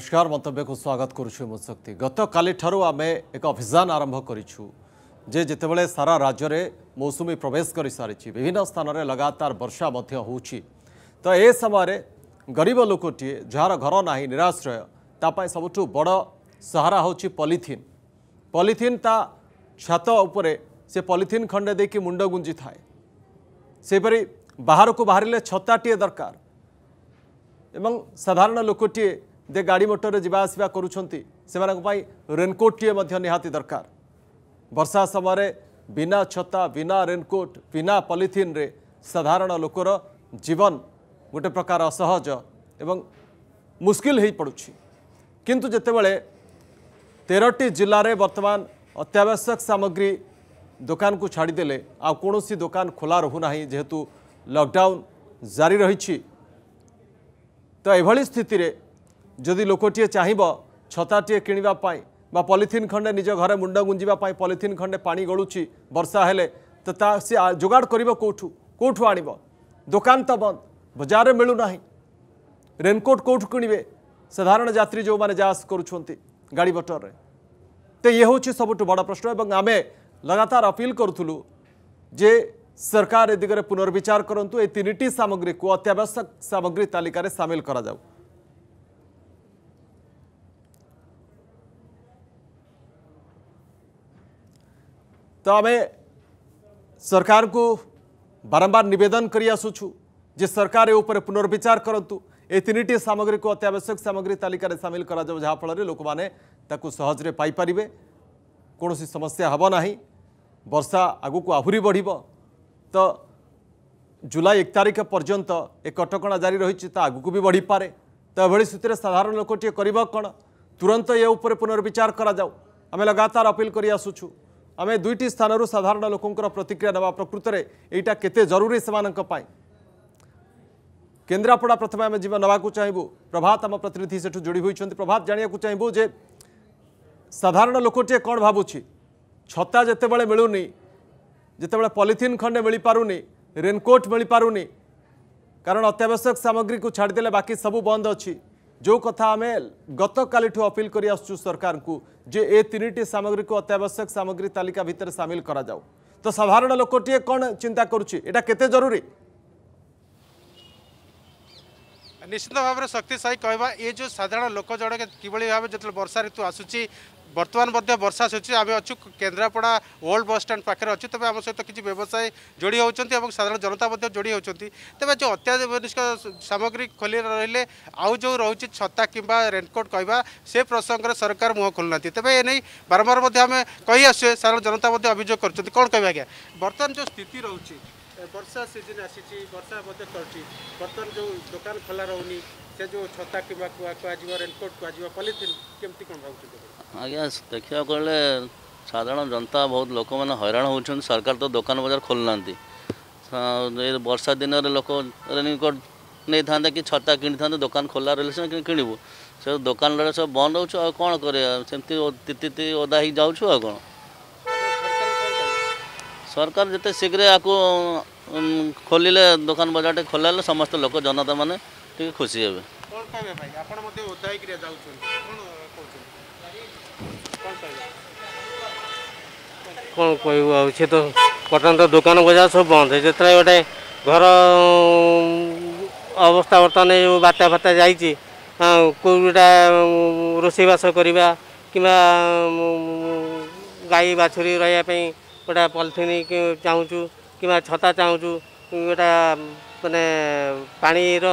নমস্কার মন্তব্যকু স্বাগত করুছু মু শক্তি গতকালিঠার আমি এক অভিযান আরম্ভ করিছু যে যেতবে সারা রাজ্যরে মৌসুমী প্রবেশ করে সারিছি বিভিন্ন স্থানরে লগাতার বর্ষা মধ্য হচ্ছে তো এ সময় গরিব লোকটিয়ে যার ঘর না নিরাশ্রয় তাপাই সবুঠু বড় সাহারা হচ্ছে পলিথিন পলিথিন তা ছাত উপরে সে পলিথিন খণ্ডে দিয়ে মুন্ড গুঞ্জি থাকে ସେହିପରି ବାହାରକୁ ବାହାରିଲେ ଛତାଟିଏ ଦରକାର ଏବଂ ସାଧାରଣ ଲୋକଟିଏ যে গাড়ি মোটরে যা আসা করছেন সে রেনকোটটিয়ে নিহতি দরকার বর্ষা সময় বিনা ছতা বিনা রেনকোট বিনা পলিথিন্রে সাধারণ লোকর জীবন গোটে প্রকার অসহজ এবং মুশকিল হয়ে পড়ুছি কিন্তু যেতবে তেরটি জেলায় বর্তমান অত্যাবশ্যক সামগ্রী দোকানকু ছাড়িদেলে আৌণী দোকান খোলা রুনা যেহেতু লকডাউন জারি রয়েছে তো এভাবে স্থিতিরে जदि लोकटे चाहब छता किणवाई बा पलिथिन खंडे निज घर मुंड गुंजापी पलिथिन खंडे पा गलुची बर्षा हेले तो सी जोगाड़ करोठ कौ आण दोकान तो बंद बजार मिलूना रेनकोट कौट किणवे साधारण जात्री जो मैंने जास कर गाड़ी मटर में तो ये हूँ सब बड़ प्रश्न एवं आम लगातार अपिल करूँ जे सरकार ए दिगरे पुनर्विचार करूँ ये तीन टी सामग्री को अत्यावश्यक सामग्री तालिकार सामिल कराऊ તો અમે સરકારકુ ବାରମ୍ବାର ନିବେଦନ କରିଆସୁଛୁ ଯେ ସରକାର ଏ ଉପରେ ପୁନର୍ବିଚାର କରନ୍ତୁ ଏହି ତିନିଟି ସାମଗ୍ରୀକୁ ଅତ୍ୟାବଶ୍ୟକ ସାମଗ୍ରୀ ତାଲିକାରେ ସାମିଲ କରାଯାଉ ଯାହାଫଳରେ ଲୋକମାନେ ତାକୁ ସହଜରେ ପାଇପାରିବେ କୌଣସି ସମସ୍ୟା ହେବ ନାହିଁ ବର୍ଷା ଆଗକୁ ଆହୁରି ବଢ଼ିବ ତ ଜୁଲାଇ ଏକ ତାରିଖ ପର୍ଯ୍ୟନ୍ତ ଏ କଟକଣା ଜାରି ରହିଛି ତା ଆଗକୁ ବି ବଢ଼ିପାରେ ତ ଏଭଳି ସ୍ଥିତିରେ ସାଧାରଣ ଲୋକଟିଏ କରିବ କ'ଣ ତୁରନ୍ତ ଏ ଉପରେ ପୁନର୍ବିଚାର କରାଯାଉ ଆମେ ଲଗାତାର ଅପିଲ କରିଆସୁଛୁ ଆମେ ଦୁଇଟି ସ୍ଥାନରୁ ସାଧାରଣ ଲୋକଙ୍କର ପ୍ରତିକ୍ରିୟା ନେବା ପ୍ରକୃତରେ ଏଇଟା କେତେ ଜରୁରୀ ସେମାନଙ୍କ ପାଇଁ କେନ୍ଦ୍ରାପଡ଼ା ପ୍ରଥମେ ଆମେ ଯିବା ନେବାକୁ ଚାହିଁବୁ ପ୍ରଭାତ ଆମ ପ୍ରତିନିଧି ସେଠୁ ଯୋଡ଼ି ହୋଇଛନ୍ତି ପ୍ରଭାତ ଜାଣିବାକୁ ଚାହିଁବୁ ଯେ ସାଧାରଣ ଲୋକଟିଏ କ'ଣ ଭାବୁଛି ଛତା ଯେତେବେଳେ ମିଳୁନି ଯେତେବେଳେ ପଲିଥିନ୍ ଖଣ୍ଡେ ମିଳିପାରୁନି ରେନ୍କୋଟ୍ ମିଳିପାରୁନି କାରଣ ଅତ୍ୟାବଶ୍ୟକ ସାମଗ୍ରୀକୁ ଛାଡ଼ିଦେଲେ ବାକି ସବୁ ବନ୍ଦ ଅଛି जो कथा आम गतकाली अपिल कर आसु सरकार को जे ए तीन सामग्री को अत्यावश्यक सामग्री तालिका भितर सामिल करा जाऊ तो साधारण लोकटीए कौन चिंता करुच्चे जरूरी নিশ্চিত ভাবে শক্তিশায়ী কহবা এ যে সাধারণ লোক জনকে কিভাবে ভাবে যেত বর্ষা ঋতু আসুচি ବର୍ତ୍ତମାନ ମଧ୍ୟ ବର୍ଷା ହେଉଛି ଆମେ ଅଛୁ କେନ୍ଦ୍ରାପଡ଼ା ଓଲ୍ଡ ବସ୍ଷ୍ଟାଣ୍ଡ ପାଖରେ ଅଛୁ ତେବେ ଆମ ସହିତ କିଛି ବ୍ୟବସାୟୀ ଯୋଡ଼ି ହେଉଛନ୍ତି ଏବଂ ସାଧାରଣ ଜନତା ମଧ୍ୟ ଯୋଡ଼ି ହେଉଛନ୍ତି ତେବେ ଯେଉଁ ଅତ୍ୟାବଶ୍ୟକ ସାମଗ୍ରୀ ଖୋଲି ରହିଲେ ଆଉ ଯେଉଁ ରହୁଛି ଛତା କିମ୍ବା ରେନ୍କୋଟ୍ କହିବା ସେ ପ୍ରସଙ୍ଗରେ ସରକାର ମୁହଁ ଖୋଲୁନାହାନ୍ତି ତେବେ ଏ ନେଇ ବାରମ୍ବାର ମଧ୍ୟ ଆମେ କହି ଆସୁଛେ ସାଧାରଣ ଜନତା ମଧ୍ୟ ଅଭିଯୋଗ କରୁଛନ୍ତି କ'ଣ କହିବେ ଆଜ୍ଞା ବର୍ତ୍ତମାନ ଯେଉଁ ସ୍ଥିତି ରହୁଛି ବର୍ଷା ସିଜିନ୍ ଆସିଛି ବର୍ଷା ମଧ୍ୟ କରୁଛି ବର୍ତ୍ତମାନ ଯେଉଁ ଦୋକାନ ଖୋଲା ରହୁନି ସେ ଯେଉଁ ଛତା କିମ୍ବା କୁହାଯିବ ରେନକୋଟ୍ କୁହାଯିବ ପଲିଥିନ୍ କେମିତି କ'ଣ ଭାବୁଛନ୍ତି ଆଜ୍ଞା ଦେଖିବାକୁ ଗଲେ ସାଧାରଣ ଜନତା ବହୁତ ଲୋକମାନେ ହଇରାଣ ହେଉଛନ୍ତି ସରକାର ତ ଦୋକାନ ବଜାର ଖୋଲୁନାହାନ୍ତି ଏ ବର୍ଷା ଦିନରେ ଲୋକ ରେନିକୋଟ୍ ନେଇଥାନ୍ତେ କି ଛତା କିଣିଥାନ୍ତେ ଦୋକାନ ଖୋଲା ରହିଲେ ସିନା କିଣିବୁ ସେ ଦୋକାନରେ ସବୁ ବନ୍ଦ ରହୁଛୁ ଆଉ କ'ଣ କରିବା ସେମିତି ତିତି ଓଦା ହେଇକି ଯାଉଛୁ ଆଉ କ'ଣ ସରକାର ଯେତେ ଶୀଘ୍ର ୟାକୁ ଖୋଲିଲେ ଦୋକାନ ବଜାରଟେ ଖୋଲାଲେ ସମସ୍ତ ଲୋକ ଜନତାମାନେ ଟିକେ ଖୁସି ହେବେ କ'ଣ କହିବୁ ଆଉ ସେ ତ ବର୍ତ୍ତମାନ ତ ଦୋକାନ ବଜାର ସବୁ ବନ୍ଦ ଯେତେବେଳେ ଗୋଟେ ଘର ଅବସ୍ଥା ବର୍ତ୍ତମାନ ଏଇ ବାତ୍ୟା ଫାତ୍ୟା ଯାଇଛି କେଉଁଟା ରୋଷେଇବାସ କରିବା କିମ୍ବା ଗାଈ ବାଛୁରୀ ରହିବା ପାଇଁ ଗୋଟେ ପଲିଥିନ୍ ଚାହୁଁଛୁ କିମ୍ବା ଛତା ଚାହୁଁଛୁ ଗୋଟା ମାନେ ପାଣିର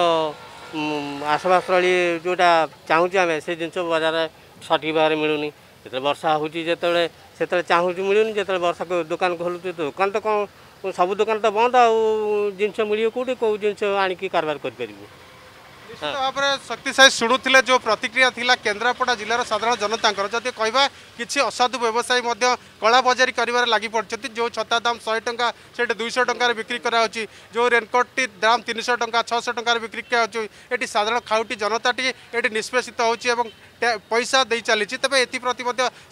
ଆସବାସ୍ଥଳୀ ଯେଉଁଟା ଚାହୁଁଛୁ ଆମେ ସେ ଜିନିଷ ବଜାରରେ ସଠିକ୍ ଭାବରେ ମିଳୁନି ଯେତେବେଳେ ବର୍ଷା ହେଉଛି ଯେତେବେଳେ ସେତେବେଳେ ଚାହୁଁଛୁ ମିଳୁନି ଯେତେବେଳେ ବର୍ଷା ଦୋକାନ ଖୋଲୁଛୁ ଦୋକାନ ତ କ'ଣ ସବୁ ଦୋକାନ ତ ବନ୍ଦ ଆଉ ଜିନିଷ ମିଳିବ କେଉଁଠି କେଉଁ ଜିନିଷ ଆଣିକି କାରବାର କରିପାରିବୁ ଭାବରେ ଶକ୍ତି ସାହି ଶୁଣୁଥିଲେ ଯେଉଁ ପ୍ରତିକ୍ରିୟା ଥିଲା କେନ୍ଦ୍ରାପଡ଼ା ଜିଲ୍ଲାର ସାଧାରଣ ଜନତାଙ୍କର ଯଦି କହିବା କିଛି ଅସାଧୁ ବ୍ୟବସାୟୀ ମଧ୍ୟ କଳା ବଜାରୀ କରିବାରେ ଲାଗି ପଡ଼ିଛନ୍ତି ଯେଉଁ ଛତା ଦାମ ଶହେ ଟଙ୍କା ସେଠି ଦୁଇଶହ ଟଙ୍କାରେ ବିକ୍ରି କରାହେଉଛି ଯେଉଁ ରେନ୍କୋଟ୍ଟି ଦାମ ତିନିଶହ ଟଙ୍କା ଛଅଶହ ଟଙ୍କାରେ ବିକ୍ରି କରାହେଉଛି ଏଠି ସାଧାରଣ ଖାଉଟି ଜନତାଟି ଏଠି ନିଷ୍ପେଷିତ ହେଉଛି ଏବଂ পয়সা দিয়ে চালিছি তবে এপ্রতি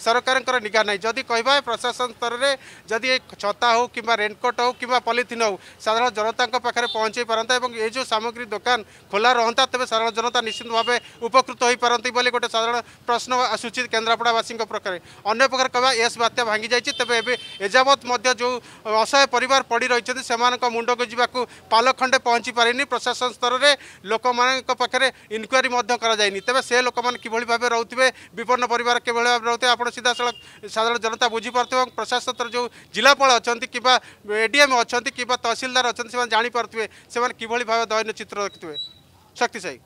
সরকারের নিগা নাই যদি কহবা প্রশাসন স্তরের যদি ছতা হোক কিংবা রেনকোট হোক কিংবা পলিথিন হোক সাধারণ জনতা পাখে পৌঁছাই পারতা এবং এই যে সামগ্রী দোকান খোলা রহতা তবে সাধারণ জনতা নিশ্চিত ভাবে উপকৃত হয়ে পারতে বলে গোটে সাধারণ প্রশ্ন আসুচি কেন্দ্রাপড়াবাসী প্রকারে অন্য প্রকার কহবা এস বাত্যা ভাঙ্গি যাই তবে এবে এযাবৎ যে অসহায় পরিবার পড়ি রয়েছেন সে মুন্ডক যা পাল খণ্ডে পৌঁছি পারিনি প্রশাসন স্তরের লোক পাখে ইনকোয়ারি করা যায়নি তবে সে লোক কিভাবে ভাবে রুথে বিপন্ন পরিবার কিভাবে ভাবে রুথে আপনার সিধাসল সাধারণ জনতা বুঝিপারে এবং প্রশাসনর যে জেলাপাল অনেক কিংবা এডিএম অনেক কিংবা তহসিলদার অনেক সে জাঁপারে সে কিভাবে ভাবে দৈন্য চিত্র রাখি শক্তিশায়ী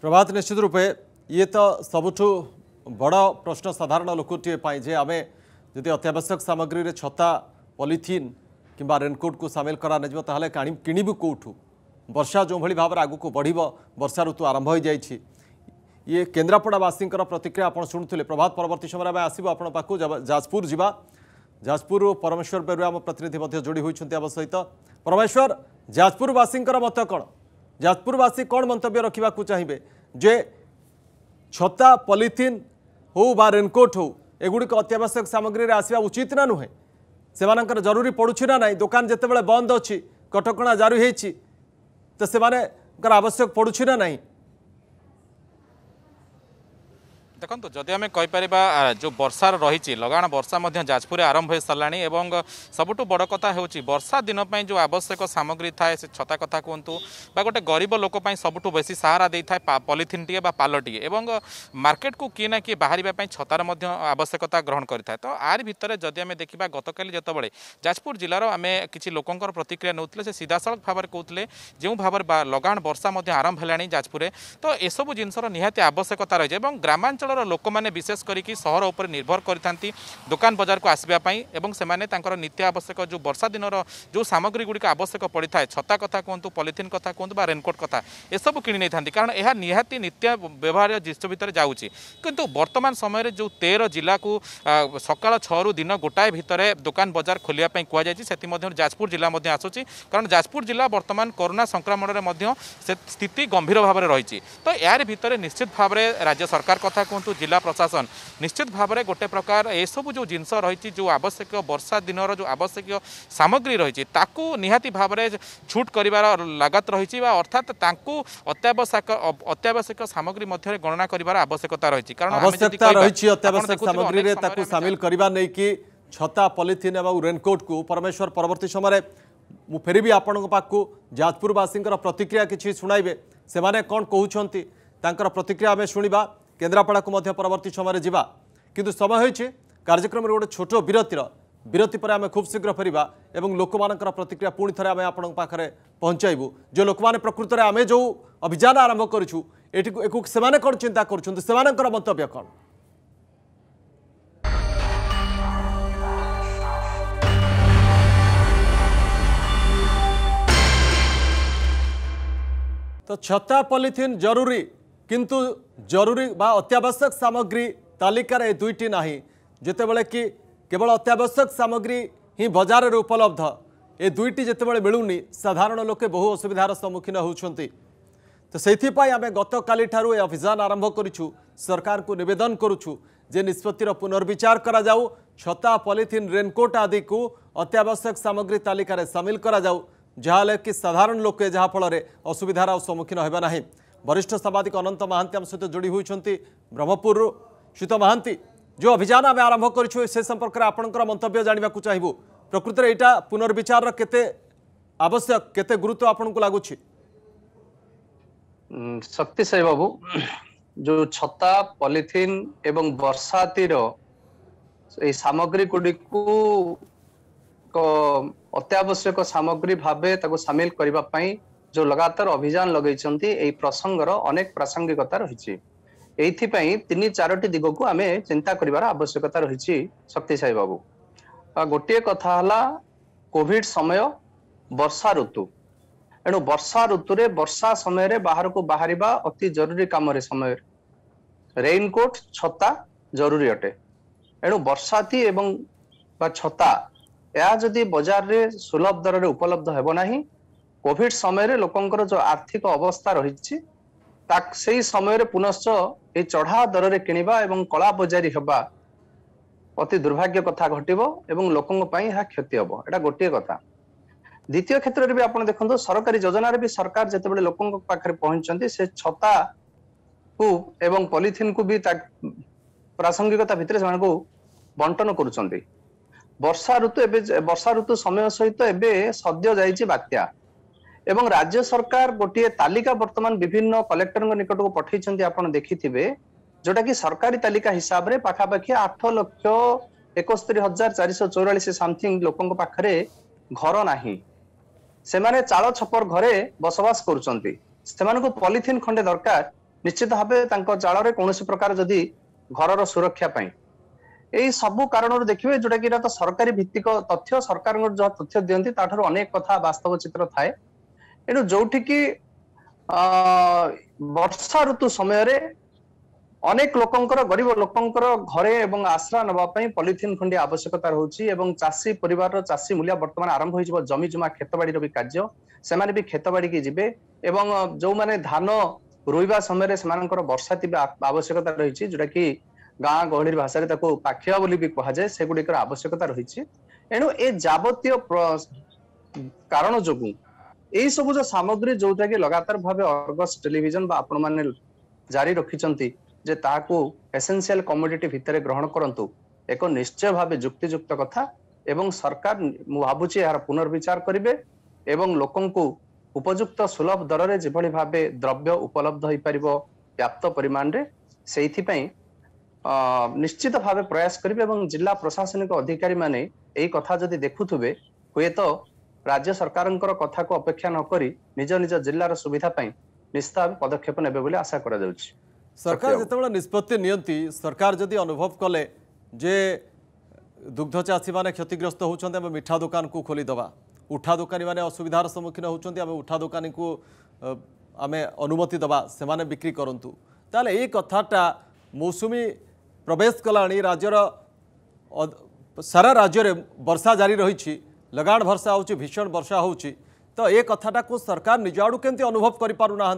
প্রভাত নিশ্চিত রূপে ଇଏ ତ ସବୁଠୁ ବଡ଼ ପ୍ରଶ୍ନ ସାଧାରଣ ଲୋକଟିଏ ପାଇଁ ଯେ ଆମେ ଯଦି ଅତ୍ୟାବଶ୍ୟକ ସାମଗ୍ରୀରେ ଛତା ପଲିଥିନ୍ କିମ୍ବା ରେନ୍କୋଟ୍କୁ ସାମିଲ କରାନଯିବ ତାହେଲେ କିଣିବୁ କେଉଁଠୁ ବର୍ଷା ଯେଉଁଭଳି ଭାବରେ ଆଗକୁ ବଢ଼ିବ ବର୍ଷା ଋତୁ ଆରମ୍ଭ ହୋଇଯାଇଛି ଇଏ କେନ୍ଦ୍ରାପଡ଼ାବାସୀଙ୍କର ପ୍ରତିକ୍ରିୟା ଆପଣ ଶୁଣୁଥିଲେ ପ୍ରଭାତ ପରବର୍ତ୍ତୀ ସମୟରେ ଆମେ ଆସିବୁ ଆପଣ ପାଖକୁ ଯାଜପୁର ଯିବା ଯାଜପୁରରୁ ପରମେଶ୍ୱର ବେରୁଆ ଆମ ପ୍ରତିନିଧି ମଧ୍ୟ ଯୋଡ଼ି ହୋଇଛନ୍ତି ଆମ ସହିତ ପରମେଶ୍ୱର ଯାଜପୁରବାସୀଙ୍କର ମତ କ'ଣ ଯାଜପୁରବାସୀ କ'ଣ ମନ୍ତବ୍ୟ ରଖିବାକୁ ଚାହିଁବେ ଯେ ଛତା ପଲିଥିନ୍ ହେଉ ବା ରେନ୍କୋଟ୍ ହେଉ ଏଗୁଡ଼ିକ ଅତ୍ୟାବଶ୍ୟକ ସାମଗ୍ରୀରେ ଆସିବା ଉଚିତ ନା ନୁହେଁ ସେମାନଙ୍କର ଜରୁରୀ ପଡ଼ୁଛି ନା ନାହିଁ ଦୋକାନ ଯେତେବେଳେ ବନ୍ଦ ଅଛି କଟକଣା ଜାରି ହେଇଛି ତ ସେମାନଙ୍କର ଆବଶ୍ୟକ ପଡ଼ୁଛି ନା ନାହିଁ ଦେଖନ୍ତୁ ଯଦି ଆମେ କହିପାରିବା ଯେଉଁ ବର୍ଷା ରହିଛି ଲଗାଣ ବର୍ଷା ମଧ୍ୟ ଯାଜପୁରରେ ଆରମ୍ଭ ହୋଇସାରିଲାଣି ଏବଂ ସବୁଠୁ ବଡ଼ କଥା ହେଉଛି ବର୍ଷା ଦିନ ପାଇଁ ଯେଉଁ ଆବଶ୍ୟକ ସାମଗ୍ରୀ ଥାଏ ସେ ଛତା କଥା କୁହନ୍ତୁ ବା ଗୋଟେ ଗରିବ ଲୋକ ପାଇଁ ସବୁଠୁ ବେଶୀ ସାହାରା ଦେଇଥାଏ ପଲିଥିନ୍ଟିଏ ବା ପାଲଟିଏ ଏବଂ ମାର୍କେଟକୁ କିଏ ନା କିଏ ବାହାରିବା ପାଇଁ ଛତାର ମଧ୍ୟ ଆବଶ୍ୟକତା ଗ୍ରହଣ କରିଥାଏ ତ ଆରି ଭିତରେ ଯଦି ଆମେ ଦେଖିବା ଗତକାଲି ଯେତେବେଳେ ଯାଜପୁର ଜିଲ୍ଲାର ଆମେ କିଛି ଲୋକଙ୍କର ପ୍ରତିକ୍ରିୟା ନେଉଥିଲେ ସେ ସିଧାସଳଖ ଭାବରେ କହୁଥିଲେ ଯେଉଁ ଭାବରେ ଲଗାଣ ବର୍ଷା ମଧ୍ୟ ଆରମ୍ଭ ହେଲାଣି ଯାଜପୁରରେ ତ ଏସବୁ ଜିନିଷର ନିହାତି ଆବଶ୍ୟକତା ରହିଛି ଏବଂ ଗ୍ରାମାଞ୍ଚଳ ସହରର ଲୋକମାନେ ବିଶେଷ କରିକି ସହର ଉପରେ ନିର୍ଭର କରିଥାନ୍ତି ଦୋକାନ ବଜାରକୁ ଆସିବା ପାଇଁ ଏବଂ ସେମାନେ ତାଙ୍କର ନିତ୍ୟ ଆବଶ୍ୟକ ଯେଉଁ ବର୍ଷା ଦିନର ଯେଉଁ ସାମଗ୍ରୀ ଗୁଡ଼ିକ ଆବଶ୍ୟକ ପଡ଼ିଥାଏ ଛତା କଥା କୁହନ୍ତୁ ପଲିଥିନ୍ କଥା କୁହନ୍ତୁ ବା ରେନକୋଟ୍ କଥା ଏସବୁ କିଣି ନେଇଥାନ୍ତି କାରଣ ଏହା ନିହାତି ନିତ୍ୟ ବ୍ୟବହାରୀୟ ଜିନିଷ ଭିତରେ ଯାଉଛି କିନ୍ତୁ ବର୍ତ୍ତମାନ ସମୟରେ ଯେଉଁ ତେର ଜିଲ୍ଲାକୁ ସକାଳ ଛଅରୁ ଦିନ ଗୋଟାଏ ଭିତରେ ଦୋକାନ ବଜାର ଖୋଲିବା ପାଇଁ କୁହାଯାଇଛି ସେଥିମଧ୍ୟରୁ ଯାଜପୁର ଜିଲ୍ଲା ମଧ୍ୟ ଆସୁଛି କାରଣ ଯାଜପୁର ଜିଲ୍ଲା ବର୍ତ୍ତମାନ କରୋନା ସଂକ୍ରମଣରେ ମଧ୍ୟ ସେ ସ୍ଥିତି ଗମ୍ଭୀର ଭାବରେ ରହିଛି ତ ଏହାରି ଭିତରେ ନିଶ୍ଚିତ ଭାବରେ ରାଜ୍ୟ ସରକାର କଥା କୁହନ୍ତୁ ଜିଲ୍ଲା ପ୍ରଶାସନ ନିଶ୍ଚିତ ଭାବରେ ଗୋଟେ ପ୍ରକାର ଏସବୁ ଯେଉଁ ଜିନିଷ ରହିଛି ଯେଉଁ ଆବଶ୍ୟକୀୟ ବର୍ଷା ଦିନର ଯେଉଁ ଆବଶ୍ୟକୀୟ ସାମଗ୍ରୀ ରହିଛି ତାକୁ ନିହାତି ଭାବରେ ଛୁଟ୍ କରିବାର ଲାଗାତ ରହିଛି ବା ଅର୍ଥାତ୍ ତାଙ୍କୁ ଅତ୍ୟାବଶ୍ୟକ ଅତ୍ୟାବଶ୍ୟକ ସାମଗ୍ରୀ ମଧ୍ୟରେ ଗଣନା କରିବାର ଆବଶ୍ୟକତା ରହିଛି କାରଣ ଆବଶ୍ୟକତା ରହିଛି ଅତ୍ୟାବଶ୍ୟକ ସାମଗ୍ରୀରେ ତାକୁ ସାମିଲ କରିବା ନେଇକି ଛତା ପଲିଥିନ୍ ଏବଂ ରେନ୍କୋଟ୍କୁ ପରମେଶ୍ୱର ପରବର୍ତ୍ତୀ ସମୟରେ ମୁଁ ଫେରିବି ଆପଣଙ୍କ ପାଖକୁ ଯାଜପୁରବାସୀଙ୍କର ପ୍ରତିକ୍ରିୟା କିଛି ଶୁଣାଇବେ ସେମାନେ କ'ଣ କହୁଛନ୍ତି ତାଙ୍କର ପ୍ରତିକ୍ରିୟା ଆମେ ଶୁଣିବା କେନ୍ଦ୍ରାପଡ଼ାକୁ ମଧ୍ୟ ପରବର୍ତ୍ତୀ ସମୟରେ ଯିବା କିନ୍ତୁ ସମୟ ହୋଇଛି କାର୍ଯ୍ୟକ୍ରମରେ ଗୋଟେ ଛୋଟ ବିରତିର ବିରତି ପରେ ଆମେ ଖୁବ୍ ଶୀଘ୍ର ଫେରିବା ଏବଂ ଲୋକମାନଙ୍କର ପ୍ରତିକ୍ରିୟା ପୁଣି ଥରେ ଆମେ ଆପଣଙ୍କ ପାଖରେ ପହଞ୍ଚାଇବୁ ଯେ ଲୋକମାନେ ପ୍ରକୃତରେ ଆମେ ଯେଉଁ ଅଭିଯାନ ଆରମ୍ଭ କରିଛୁ ଏଠିକୁ ଏକୁ ସେମାନେ କ'ଣ ଚିନ୍ତା କରୁଛନ୍ତି ସେମାନଙ୍କର ମନ୍ତବ୍ୟ କ'ଣ ତ ଛତା ପଲିଥିନ୍ ଜରୁରୀ କିନ୍ତୁ ଜରୁରୀ ବା ଅତ୍ୟାବଶ୍ୟକ ସାମଗ୍ରୀ ତାଲିକାରେ ଏ ଦୁଇଟି ନାହିଁ ଯେତେବେଳେ କି କେବଳ ଅତ୍ୟାବଶ୍ୟକ ସାମଗ୍ରୀ ହିଁ ବଜାରରେ ଉପଲବ୍ଧ ଏ ଦୁଇଟି ଯେତେବେଳେ ମିଳୁନି ସାଧାରଣ ଲୋକେ ବହୁ ଅସୁବିଧାର ସମ୍ମୁଖୀନ ହେଉଛନ୍ତି ତ ସେଇଥିପାଇଁ ଆମେ ଗତକାଲିଠାରୁ ଏ ଅଭିଯାନ ଆରମ୍ଭ କରିଛୁ ସରକାରଙ୍କୁ ନିବେଦନ କରୁଛୁ ଯେ ନିଷ୍ପତ୍ତିର ପୁନର୍ବିଚାର କରାଯାଉ ଛତା ପଲିଥିନ୍ ରେନ୍କୋଟ୍ ଆଦିକୁ ଅତ୍ୟାବଶ୍ୟକ ସାମଗ୍ରୀ ତାଲିକାରେ ସାମିଲ କରାଯାଉ ଯାହାହେଲେ କି ସାଧାରଣ ଲୋକେ ଯାହାଫଳରେ ଅସୁବିଧାର ସମ୍ମୁଖୀନ ହେବେ ନାହିଁ वरिष्ठ संवादिक अनंत महांती आम सहित जोड़ी होती ब्रह्मपुर शीत महांती जो अभियान आम आरंभ कर संपर्क में आपंकर मंत्य जानवाक चाहबू प्रकृत यहाँ पुनर्विचार के आवश्यक केते गुरुत्व आपण लगुच शक्ति साई बाबू जो छता पलिथिन एवं बर्षातीर এই সামগ্রী গুড়িকু অত্যাবশ্যক সামগ্রী ভাবে তাকে সামিল ଯୋଉ ଲଗାତାର ଅଭିଯାନ ଲଗେଇଛନ୍ତି ଏହି ପ୍ରସଙ୍ଗର ଅନେକ ପ୍ରାସଙ୍ଗିକତା ରହିଛି ଏଇଥିପାଇଁ ତିନି ଚାରୋଟି ଦିଗକୁ ଆମେ ଚିନ୍ତା କରିବାର ଆବଶ୍ୟକତା ରହିଛି ଶକ୍ତି ସାହି ବାବୁ ଆଉ ଗୋଟିଏ କଥା ହେଲା କୋଭିଡ ସମୟ ବର୍ଷା ଋତୁ ଏଣୁ ବର୍ଷା ଋତୁରେ ବର୍ଷା ସମୟରେ ବାହାରକୁ ବାହାରିବା ଅତି ଜରୁରୀ କାମରେ ସମୟରେ ରେନକୋଟ ଛତା ଜରୁରୀ ଅଟେ ଏଣୁ ବର୍ଷାତି ଏବଂ ବା ଛତା ଏହା ଯଦି ବଜାରରେ ସୁଲଭ ଦରରେ ଉପଲବ୍ଧ ହେବ ନାହିଁ କୋଭିଡ ସମୟରେ ଲୋକଙ୍କର ଯୋଉ ଆର୍ଥିକ ଅବସ୍ଥା ରହିଛି ତା ସେଇ ସମୟରେ ପୁନଶ୍ଚ ଏଇ ଚଢା ଦରରେ କିଣିବା ଏବଂ କଳା ବଜାରୀ ହେବା ଅତି ଦୁର୍ଭାଗ୍ୟ କଥା ଘଟିବ ଏବଂ ଲୋକଙ୍କ ପାଇଁ ଏହା କ୍ଷତି ହେବ ଏଇଟା ଗୋଟିଏ କଥା ଦ୍ୱିତୀୟ କ୍ଷେତ୍ରରେ ବି ଆପଣ ଦେଖନ୍ତୁ ସରକାରୀ ଯୋଜନାରେ ବି ସରକାର ଯେତେବେଳେ ଲୋକଙ୍କ ପାଖରେ ପହଞ୍ଚନ୍ତି ସେ ଛତା କୁ ଏବଂ ପଲିଥିନକୁ ବି ତା ପ୍ରାସଙ୍ଗିକତା ଭିତରେ ସେମାନଙ୍କୁ ବଣ୍ଟନ କରୁଛନ୍ତି ବର୍ଷା ଋତୁ ଏବେ ବର୍ଷା ଋତୁ ସମୟ ସହିତ ଏବେ ସଦ୍ୟ ଯାଇଛି ବାତ୍ୟା ଏବଂ ରାଜ୍ୟ ସରକାର ଗୋଟିଏ ତାଲିକା ବର୍ତ୍ତମାନ ବିଭିନ୍ନ କଲେକ୍ଟରଙ୍କ ନିକଟକୁ ପଠେଇଛନ୍ତି ଆପଣ ଦେଖିଥିବେ ଯୋଉଟାକି ସରକାରୀ ତାଲିକା ହିସାବରେ ପାଖାପାଖି ଆଠ ଲକ୍ଷ ଏକସ୍ତରୀ ହଜାର ଚାରିଶହ ଚଉରାଳିଶ ସମଥିଂ ଲୋକଙ୍କ ପାଖରେ ଘର ନାହିଁ ସେମାନେ ଚାଳ ଛପର ଘରେ ବସବାସ କରୁଛନ୍ତି ସେମାନଙ୍କୁ ପଲିଥିନ୍ ଖଣ୍ଡେ ଦରକାର ନିଶ୍ଚିତ ଭାବେ ତାଙ୍କ ଜାଳରେ କୌଣସି ପ୍ରକାର ଯଦି ଘରର ସୁରକ୍ଷା ପାଇଁ ଏଇ ସବୁ କାରଣରୁ ଦେଖିବେ ଯୋଉଟା କି ଏଇଟା ତ ସରକାରୀ ଭିତ୍ତିକ ତଥ୍ୟ ସରକାରଙ୍କର ଯାହା ତଥ୍ୟ ଦିଅନ୍ତି ତାଠାରୁ ଅନେକ କଥା ବାସ୍ତବ ଚିତ୍ର ଥାଏ ଏଣୁ ଯୋଉଠିକି ବର୍ଷା ଋତୁ ସମୟରେ ଅନେକ ଲୋକଙ୍କର ଗରିବ ଲୋକଙ୍କର ଘରେ ଏବଂ ଆଶ୍ରା ନେବା ପାଇଁ ପଲିଥିନ ଖଣ୍ଡି ଆବଶ୍ୟକତା ରହୁଛି ଏବଂ ଚାଷୀ ପରିବାରର ଚାଷୀ ମୂଲିଆ ବର୍ତ୍ତମାନ ଆରମ୍ଭ ହୋଇଯିବ ଜମି ଜମା କ୍ଷେତବାଡ଼ିର ବି କାର୍ଯ୍ୟ ସେମାନେ ବି କ୍ଷେତବାଡ଼ିକି ଯିବେ ଏବଂ ଯୋଉମାନେ ଧାନ ରୋଇବା ସମୟରେ ସେମାନଙ୍କର ବର୍ଷାତି ଆବଶ୍ୟକତା ରହିଛି ଯୋଉଟାକି ଗାଁ ଗହଳିର ଭାଷାରେ ତାକୁ ପାଖିଆ ବୋଲି ବି କୁହାଯାଏ ସେଗୁଡ଼ିକର ଆବଶ୍ୟକତା ରହିଛି ଏଣୁ ଏ ଯାବତୀୟ କାରଣ ଯୋଗୁଁ এই সবু যে সামগ্রী যেটা কি লগাতার ভাবে অর্গস টেলিভিশন বা আপন মানে জারি রাখিছন্তি যে তাকে এসেনশিয়াল কমোডিটি ভিতরে গ্রহণ করন্তু এক নিশ্চয় ভাবে যুক্তিযুক্ত কথা এবং সরকার মু ভাবুছি এর পুনর্বিচার করবে এবং লোকଙ୍କୁ উপযুক্ত সুলভ দরে যেভাবে ভাবে দ্রব্য উপলব্ধ হয়ে পার ব্যাপ্ত পরিমাণে সেইথিপাই নিশ্চিত ভাবে প্রয়াস করবে এবং জেলা প্রশাসনিক অধিকারী মানে এই কথা যদি দেখুথিবে হুয়েত ରାଜ୍ୟ ସରକାରଙ୍କର କଥାକୁ ଅପେକ୍ଷା ନକରି ନିଜ ନିଜ ଜିଲ୍ଲାର ସୁବିଧା ପାଇଁ ନିଶ୍ଚିତ ପଦକ୍ଷେପ ନେବେ ବୋଲି ଆଶା କରାଯାଉଛି ସରକାର ଯେତେବେଳେ ନିଷ୍ପତ୍ତି ନିଅନ୍ତି ସରକାର ଯଦି ଅନୁଭବ କଲେ ଯେ ଦୁଗ୍ଧ ଚାଷୀମାନେ କ୍ଷତିଗ୍ରସ୍ତ ହେଉଛନ୍ତି ଆମେ ମିଠା ଦୋକାନକୁ ଖୋଲିଦେବା ଉଠା ଦୋକାନୀମାନେ ଅସୁବିଧାର ସମ୍ମୁଖୀନ ହେଉଛନ୍ତି ଆମେ ଉଠା ଦୋକାନୀକୁ ଆମେ ଅନୁମତି ଦେବା ସେମାନେ ବିକ୍ରି କରନ୍ତୁ ତାହେଲେ ଏଇ କଥାଟା ମୌସୁମୀ ପ୍ରବେଶ କଲାଣି ରାଜ୍ୟର ସାରା ରାଜ୍ୟରେ ବର୍ଷା ଜାରି ରହିଛି लगाड़ वर्षा होषण वर्षा हो तो ये कथाटा को सरकार निज आड़ के अनुभव करना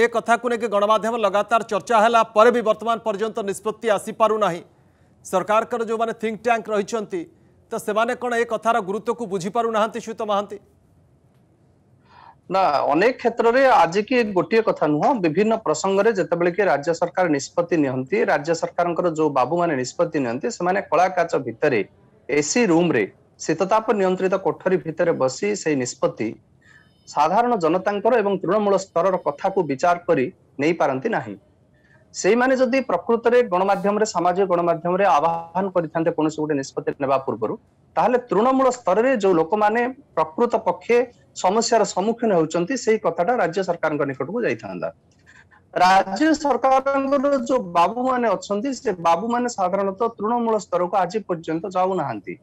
ये कथा को लेकिन गणमाम लगातार चर्चा है भी बर्तमान पर्यटन निष्पत्ति आसीपना सरकार जो मैंने थिंक टैंक रही तो से कौन एक कथार गुरुत्व को बुझीपना श्रीत महां ना अनेक क्षेत्र में आज की गोटे कथा नुह विभिन्न प्रसंगे जिते बी राज्य सरकार निष्पत्ति राज्य सरकार जो बाबू मानते निष्पत्ति कला काच भितर एसी रूम्रे ଶୀତତାପ ନିୟନ୍ତ୍ରିତ କୋଠରୀ ଭିତରେ ବସି ସେଇ ନିଷ୍ପତ୍ତି ସାଧାରଣ ଜନତାଙ୍କର ଏବଂ ତୃଣମୂଳ ସ୍ତରର କଥାକୁ ବିଚାର କରି ନେଇପାରନ୍ତି ନାହିଁ ସେଇମାନେ ଯଦି ପ୍ରକୃତରେ ଗଣମାଧ୍ୟମରେ ସାମାଜିକ ଗଣମାଧ୍ୟମରେ ଆହ୍ୱାନ କରିଥାନ୍ତେ କୌଣସି ଗୋଟେ ନିଷ୍ପତ୍ତି ନେବା ପୂର୍ବରୁ ତାହେଲେ ତୃଣମୂଳ ସ୍ତରରେ ଯୋଉ ଲୋକମାନେ ପ୍ରକୃତ ପକ୍ଷେ ସମସ୍ୟାର ସମ୍ମୁଖୀନ ହେଉଛନ୍ତି ସେଇ କଥାଟା ରାଜ୍ୟ ସରକାରଙ୍କ ନିକଟକୁ ଯାଇଥାନ୍ତା ରାଜ୍ୟ ସରକାରଙ୍କର ଯୋଉ ବାବୁମାନେ ଅଛନ୍ତି ସେ ବାବୁମାନେ ସାଧାରଣତଃ ତୃଣମୂଳ ସ୍ତରକୁ ଆଜି ପର୍ଯ୍ୟନ୍ତ ଯାଉନାହାନ୍ତି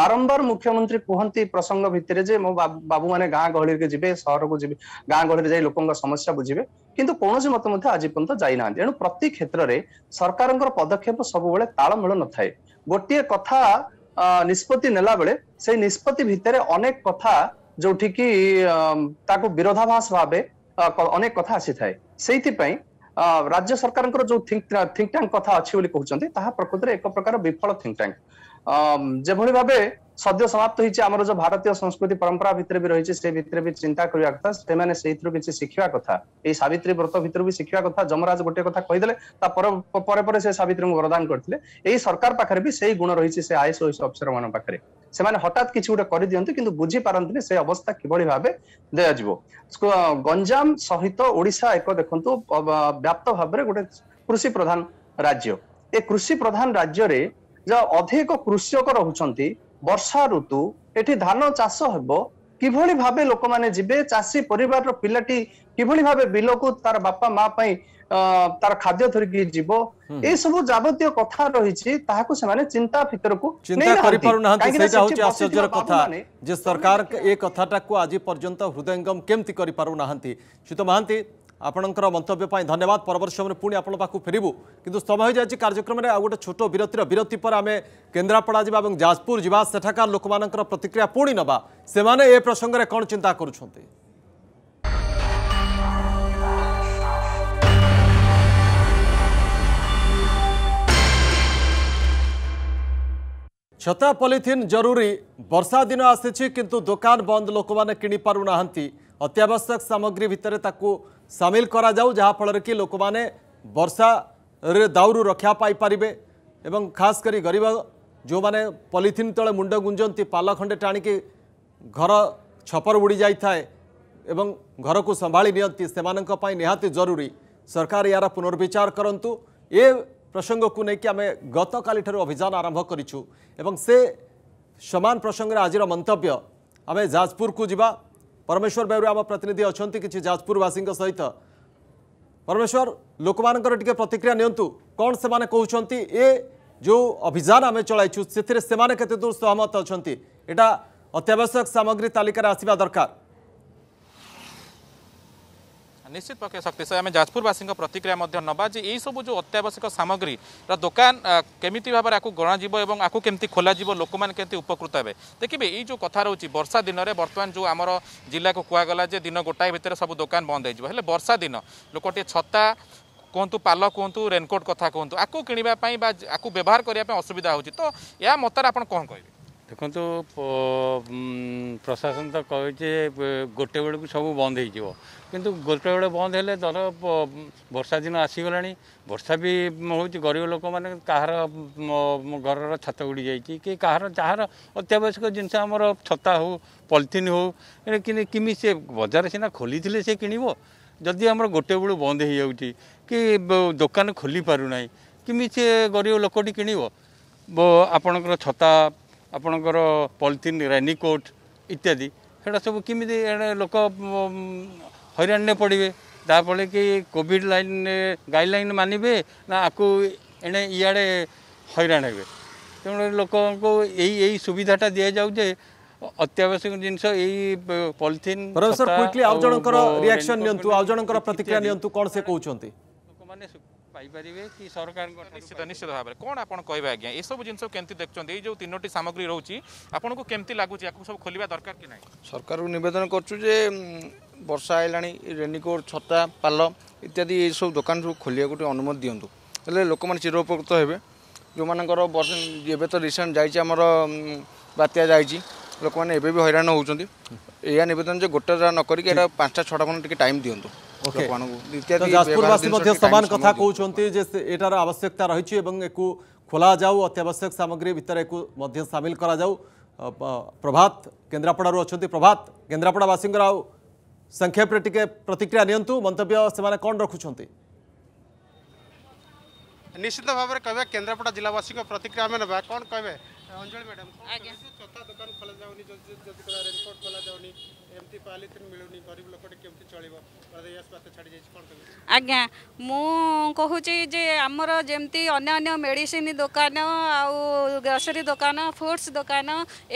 ବାରମ୍ବାର ମୁଖ୍ୟମନ୍ତ୍ରୀ କୁହନ୍ତି ପ୍ରସଙ୍ଗ ଭିତରେ ଯେ ମୋ ବାବୁମାନେ ଗାଁ ଗହଳିରେ ଯିବେ ସହରକୁ ଯିବେ ଗାଁ ଗହଳିରେ ଯାଇ ଲୋକଙ୍କ ସମସ୍ୟା ବୁଝିବେ କିନ୍ତୁ କୌଣସି ମତ ମଧ୍ୟ ଆଜି ପର୍ଯ୍ୟନ୍ତ ଯାଇନାହାନ୍ତି ଏଣୁ ପ୍ରତି କ୍ଷେତ୍ରରେ ସରକାରଙ୍କର ପଦକ୍ଷେପ ସବୁବେଳେ ତାଳମେଳ ନଥାଏ ଗୋଟିଏ କଥା ନିଷ୍ପତ୍ତି ନେଲା ବେଳେ ସେଇ ନିଷ୍ପତ୍ତି ଭିତରେ ଅନେକ କଥା ଯୋଉଠିକି ତାକୁ ବିରୋଧାଭାସ ଭାବେ ଅନେକ କଥା ଆସିଥାଏ ସେଇଥିପାଇଁ ରାଜ୍ୟ ସରକାରଙ୍କର ଯୋଉ ଥିଙ୍କ ଟ୍ୟାଙ୍କ କଥା ଅଛି ବୋଲି କହୁଛନ୍ତି ତାହା ପ୍ରକୃତରେ ଏକ ପ୍ରକାର ବିଫଳ ଥିଙ୍କ ଟ୍ୟାଙ୍କ যেভাবে ভাবে সদ্য সমাপ্ত হয়েছে আমার যে ভারতীয় সংস্কৃতি পরম্পরা ভিতরে বি রয়েছে সে ভিতরে বি চিন্তা করা কথা সে সেইথর কিছু শিখবা কথা এই সাবিত্রী ব্রত ভিতর বি শিখবা কথা যমরাজ গোটে কথা কইদেলে তা পরে পরে সে সাবিত্রী বরদান করলে এই সরকার পাখে বি সেই গুণ রয়েছে সে আইস ওইস অফিসর মান পাখে সে হঠাৎ কিছু গোটে করে দিও কিন্তু বুঝি পারতে সেই অবস্থা কিভাবে ভাবে যাব গঞ্জাম সহিত ওড়িশা এক দেখুন ব্যাপ্ত ভাবে গোটে কৃষি প্রধান রাজ্য এ কৃষি প্রধান রাজ্যরে ଯାହା ଅଧିକ କୃଷକ ରହୁଛନ୍ତି ବର୍ଷା ଋତୁ ଏଠି ଧାନ ଚାଷ ହେବ କିଭଳି ଭାବେ ଲୋକମାନେ ଯିବେ ଚାଷୀ ପରିବାରର ପିଲାଟି କିଭଳି ଭାବେ ବିଲକୁ ତାର ବାପା ମା ପାଇଁ ତାର ଖାଦ୍ୟ ଧରିକି ଯିବ ଏଇ ସବୁ ଯାବତୀୟ କଥା ରହିଛି ତାହାକୁ ସେମାନେ ଚିନ୍ତା ଭିତରକୁ ଚିନ୍ତା କରିପାରୁନାହାନ୍ତି ସେଇଟା ହଉଛି ଆଶ୍ଚର୍ଯ୍ୟର କଥା ଯେ ସରକାର ଏ କଥାଟାକୁ ଆଜି ପର୍ଯ୍ୟନ୍ତ ହୃଦୟଙ୍ଗମ କେମିତି କରିପାରୁନାହାନ୍ତି ସୁତ ମହାନ୍ତି ଆପଣଙ୍କର ମନ୍ତବ୍ୟ ପାଇଁ ଧନ୍ୟବାଦ ପରବର୍ତ୍ତୀ ସମୟରେ ପୁଣି ଆପଣଙ୍କ ପାଖକୁ ଫେରିବୁ କିନ୍ତୁ ସମୟ ହୋଇଯାଇଛି କାର୍ଯ୍ୟକ୍ରମରେ ଆଉ ଗୋଟେ ଛୋଟ ବିରତିର ବିରତି ପରେ ଆମେ କେନ୍ଦ୍ରାପଡ଼ା ଯିବା ଏବଂ ଯାଜପୁର ଯିବା ସେଠାକାର ଲୋକମାନଙ୍କର ପ୍ରତିକ୍ରିୟା ପୁଣି ନେବା ସେମାନେ ଏ ପ୍ରସଙ୍ଗରେ କ'ଣ ଚିନ୍ତା କରୁଛନ୍ତି ଛତା ପଲିଥିନ୍ ଜରୁରୀ ବର୍ଷା ଦିନ ଆସିଛି କିନ୍ତୁ ଦୋକାନ ବନ୍ଦ ଲୋକମାନେ କିଣିପାରୁନାହାନ୍ତି अत्यावश्यक सामग्री भितर सामिल कराफल कि लोक मैंने वर्षा दाऊ रक्षा पाइपर एवं खास कर गरीब जो मैंने पलिथिन तले मुंड गुंजती पाल खंडे टाणी घर छपर उड़ी जाए घर को संभा नि निहाती जरूरी सरकार यार पुनर्विचार करतु ए प्रसंग को लेकिन आम गत काली अभियान आरंभ कर से सामान प्रसंगे आज मंतव्य आम जाजपुर को जावा परमेश्वर बेहरु आम प्रतिनिधि अच्छा कि जाजपुरवासी सहित परमेश्वर लोक टे प्रतिक्रिया निंतु कौन से कहते ए जो अभियान आम चलू से दूर सहमत अच्छा यहाँ अत्यावश्यक सामग्री तालिकार आसवा दरकार ନିଶ୍ଚିତ ପକ୍ଷେ ଶକ୍ତିଶୟ ଆମେ ଯାଜପୁରବାସୀଙ୍କ ପ୍ରତିକ୍ରିୟା ମଧ୍ୟ ନେବା ଯେ ଏଇସବୁ ଯେଉଁ ଅତ୍ୟାବଶ୍ୟକ ସାମଗ୍ରୀର ଦୋକାନ କେମିତି ଭାବରେ ଆକୁ ଗଣାଯିବ ଏବଂ ଆକୁ କେମିତି ଖୋଲାଯିବ ଲୋକମାନେ କେମିତି ଉପକୃତ ହେବେ ଦେଖିବେ ଏଇ ଯେଉଁ କଥା ରହୁଛି ବର୍ଷା ଦିନରେ ବର୍ତ୍ତମାନ ଯେଉଁ ଆମର ଜିଲ୍ଲାକୁ କୁହାଗଲା ଯେ ଦିନ ଗୋଟାଏ ଭିତରେ ସବୁ ଦୋକାନ ବନ୍ଦ ହେଇଯିବ ହେଲେ ବର୍ଷା ଦିନ ଲୋକଟିଏ ଛତା କୁହନ୍ତୁ ପାଲ କୁହନ୍ତୁ ରେନକୋଟ୍ କଥା କୁହନ୍ତୁ ଆକୁ କିଣିବା ପାଇଁ ବା ଆକୁ ବ୍ୟବହାର କରିବା ପାଇଁ ଅସୁବିଧା ହେଉଛି ତ ଏହା ମତରେ ଆପଣ କ'ଣ କହିବେ ଦେଖନ୍ତୁ ପ୍ରଶାସନ ତ କହିଛି ଗୋଟେ ବେଳକୁ ସବୁ ବନ୍ଦ ହୋଇଯିବ କିନ୍ତୁ ଗୋଟେ ବେଳେ ବନ୍ଦ ହେଲେ ଧର ବର୍ଷା ଦିନ ଆସିଗଲାଣି ବର୍ଷା ବି ହେଉଛି ଗରିବ ଲୋକମାନେ କାହାର ଘରର ଛାତ ଉଡ଼ି ଯାଇଛି କି କାହାର ଯାହାର ଅତ୍ୟାବଶ୍ୟକ ଜିନିଷ ଆମର ଛତା ହଉ ପଲିଥିନ୍ ହଉ କିନ୍ତୁ କେମିତି ସେ ବଜାର ସିନା ଖୋଲିଥିଲେ ସେ କିଣିବ ଯଦି ଆମର ଗୋଟେ ବେଳୁ ବନ୍ଦ ହୋଇଯାଉଛି କି ଦୋକାନ ଖୋଲିପାରୁନାହିଁ କେମିତି ସେ ଗରିବ ଲୋକଟି କିଣିବ ଆପଣଙ୍କର ଛତା ଆପଣଙ୍କର ପଲିଥିନ୍ ରେନିକୋଟ୍ ଇତ୍ୟାଦି ସେଇଟା ସବୁ କେମିତି ଏଣେ ଲୋକ ହଇରାଣରେ ପଡ଼ିବେ ଯାହାଫଳରେ କି କୋଭିଡ଼ ଲାଇନ୍ ଗାଇଡ଼ଲାଇନ୍ ମାନିବେ ନା ଆକୁ ଏଣେ ଇଆଡ଼େ ହଇରାଣ ହେବେ ତେଣୁ ଲୋକଙ୍କୁ ଏଇ ଏଇ ସୁବିଧାଟା ଦିଆଯାଉ ଯେ ଅତ୍ୟାବଶ୍ୟକ ଜିନିଷ ଏଇ ପଲିଥିନ୍ ଆଉ ଜଣଙ୍କର ରିଆକ୍ସନ୍ ନିଅନ୍ତୁ ଆଉ ଜଣଙ୍କର ପ୍ରତିକ୍ରିୟା ନିଅନ୍ତୁ କ'ଣ ସେ କହୁଛନ୍ତି ଲୋକମାନେ পাইপারে কি সরকার নিশ্চিত নিশ্চিত ভাবে কোণ আপনার কহবে আজ্ঞা এসব জিনিস কেমতি দেখছেন এই যে তিনোটি সামগ্রী রয়েছে আপনার কেমতি লাগুছে এখন সব খোলা দরকার কি না সরকার নিবেদন করছু যে বর্ষা হলানি রেনিকোট ছতা পাল ইত্যাদি এইসব দোকান সব খোলা গোটে অনুমতি দিও হলে লোক চির উপকৃত হবে ଯେଉଁମାନଙ୍କର ଏବେ ତ ରିସେଣ୍ଟ ଯାଇଛି ଆମର ବାତ୍ୟା ଯାଇଛି ଲୋକମାନେ ଏବେ ବି ହଇରାଣ ହେଉଛନ୍ତି ଏହା ନିବେଦନ ଯେ ଗୋଟେ ନ କରିକି ଏଇଟା ପାଞ୍ଚଟା ଛଅଟା ଖଣ୍ଡେ ଟିକେ ଟାଇମ୍ ଦିଅନ୍ତୁ तो आवश्यकता रही खोल जाऊ अत्यावश्यक सामग्री भितर एक सामिल कर प्रभात केन्द्रापड़ अच्छा प्रभात केन्द्रापड़ावासी संक्षेप प्रतिक्रिया नियंतु मंत्य से कौन रखुं निश्चित भाव में कहे केन्द्रापड़ा जिलावासी प्रतिक्रिया कौन कहे अंजलि मैडम ଏମିତି ପାଲିଥିନ୍ ମିଳୁନି ଗରିବ ଲୋକଟେ କେମିତି ଚଳିବ ଛାଡ଼ି ଯାଇଛି କ'ଣ ଆଜ୍ଞା ମୁଁ କହୁଛି ଯେ ଆମର ଯେମିତି ଅନ୍ୟାନ୍ୟ ମେଡ଼ିସିନ ଦୋକାନ ଆଉ ଗ୍ରୋସରୀ ଦୋକାନ ଫ୍ରୁଟ୍ସ ଦୋକାନ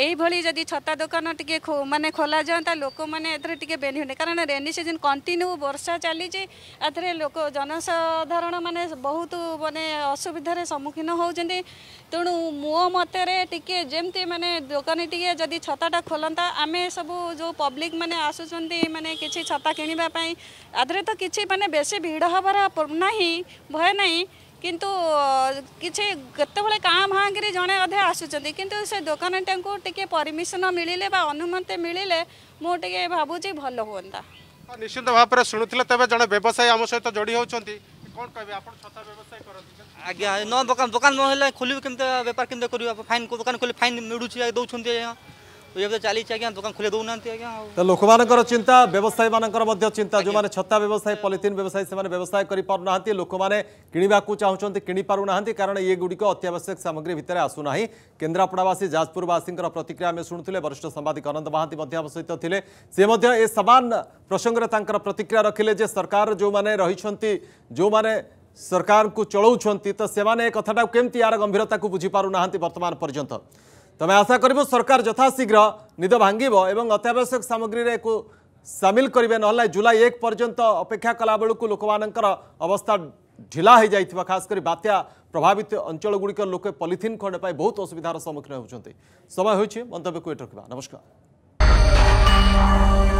ଏଇଭଳି ଯଦି ଛତା ଦୋକାନ ଟିକେ ମାନେ ଖୋଲାଯାଆନ୍ତା ଲୋକମାନେ ଏଥିରେ ଟିକେ ବେନିଫିଟ୍ କାରଣ ରେନି ସିଜିନ୍ କଣ୍ଟିନ୍ୟୁ ବର୍ଷା ଚାଲିଛି ଏଥିରେ ଲୋକ ଜନସାଧାରଣ ମାନେ ବହୁତ ମାନେ ଅସୁବିଧାରେ ସମ୍ମୁଖୀନ ହେଉଛନ୍ତି ତେଣୁ ମୋ ମତରେ ଟିକେ ଯେମିତି ମାନେ ଦୋକାନୀ ଟିକେ ଯଦି ଛତାଟା ଖୋଲନ୍ତା ଆମେ ସବୁ ଯେଉଁ ପବ୍ଲିକ पब्लिक मैंने आसुंच मानने किसी छता किणवाई आधे तो किसी मानते बेस भिड़ हबार ना भय ना किंतु किसी कत काँ भांगी जड़े अधे आसुंच से दोकानीटा को टी परमिशन मिले अनुमति मिले मुझे भावुँ भल हाँ निश्चित भाव में शुणुते तेज जन व्यवसायी आम सहित जोड़ी होता आज्ञा न दुकान दुकान ना खोल के बेपार के फाइन दुकान खोली फाइन मिलूँ दौर तो, तो चली दुकान तो लोक मान चिंता अच्छा। व्यवसायी मान चिंता जो मैंने छता व्यवसायी पलिथिन व्यवसायी से व्यवसाय करना लोक मैंने किणवाक चाहते कि कारण ये गुड़िक अत्यावश्यक सामग्री भितर आसूना केन्द्रापड़ावासी जाजपुरवासी प्रतिक्रिया आम शुणुले वरिष्ठ सांबादिक अनंत महांती सहित थे सी सामान प्रसंगे प्रतिक्रिया रखिले सरकार जो मैंने रही जो मैंने सरकार को चलाऊँच तो से कथा केमती यार गंभीरता को बुझीपार बर्तमान पर्यटन তবে আশা করবু সরকার যথাশীঘ্র নিদ ভাঙ্গিব এবং অত্যাবশ্যক সামগ্রীরে একু সামিল করবে নহলে জুলাই এক পর্যন্ত অপেক্ষা কলাবেলু লোক অবস্থা ঢিলা হয়ে যাই খাস করে বাত্যা প্রভাবিত অঞ্চলগুড়ির লোকে পলিথিন খণ্ড পাই বহুত অসুবিধার সম্মুখীন হচ্ছেন সময় হয়েছে মন্তব্যকে ওয়েট রাখা নমস্কার